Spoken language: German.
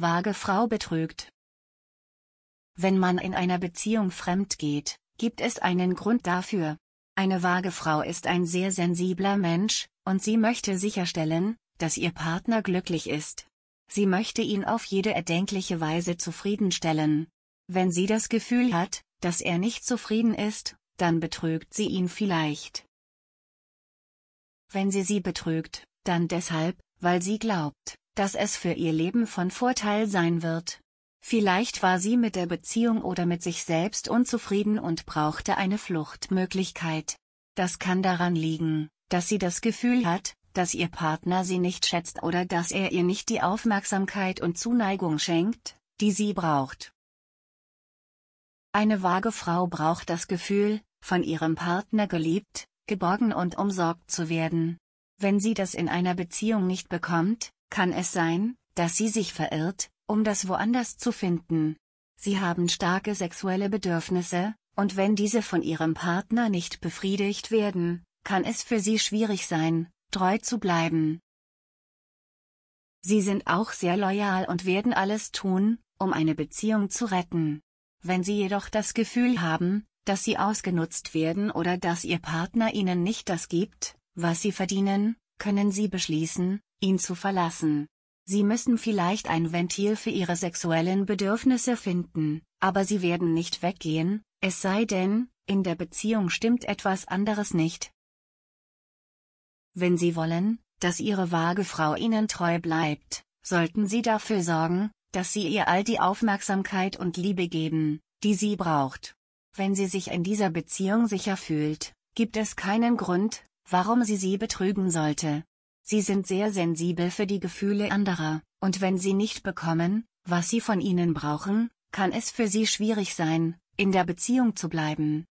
Vage Frau betrügt. Wenn man in einer Beziehung fremd geht, gibt es einen Grund dafür. Eine vage Frau ist ein sehr sensibler Mensch, und sie möchte sicherstellen, dass ihr Partner glücklich ist. Sie möchte ihn auf jede erdenkliche Weise zufriedenstellen. Wenn sie das Gefühl hat, dass er nicht zufrieden ist, dann betrügt sie ihn vielleicht. Wenn sie sie betrügt, dann deshalb, weil sie glaubt, dass es für ihr Leben von Vorteil sein wird. Vielleicht war sie mit der Beziehung oder mit sich selbst unzufrieden und brauchte eine Fluchtmöglichkeit. Das kann daran liegen, dass sie das Gefühl hat, dass ihr Partner sie nicht schätzt oder dass er ihr nicht die Aufmerksamkeit und Zuneigung schenkt, die sie braucht. Eine vage Frau braucht das Gefühl, von ihrem Partner geliebt, geborgen und umsorgt zu werden. Wenn sie das in einer Beziehung nicht bekommt, kann es sein, dass sie sich verirrt, um das woanders zu finden? Sie haben starke sexuelle Bedürfnisse, und wenn diese von ihrem Partner nicht befriedigt werden, kann es für sie schwierig sein, treu zu bleiben. Sie sind auch sehr loyal und werden alles tun, um eine Beziehung zu retten. Wenn sie jedoch das Gefühl haben, dass sie ausgenutzt werden oder dass ihr Partner ihnen nicht das gibt, was sie verdienen, können Sie beschließen, ihn zu verlassen. Sie müssen vielleicht ein Ventil für Ihre sexuellen Bedürfnisse finden, aber Sie werden nicht weggehen, es sei denn, in der Beziehung stimmt etwas anderes nicht. Wenn Sie wollen, dass Ihre vage Frau Ihnen treu bleibt, sollten Sie dafür sorgen, dass Sie ihr all die Aufmerksamkeit und Liebe geben, die sie braucht. Wenn sie sich in dieser Beziehung sicher fühlt, gibt es keinen Grund, warum sie sie betrügen sollte. Sie sind sehr sensibel für die Gefühle anderer, und wenn sie nicht bekommen, was sie von ihnen brauchen, kann es für sie schwierig sein, in der Beziehung zu bleiben.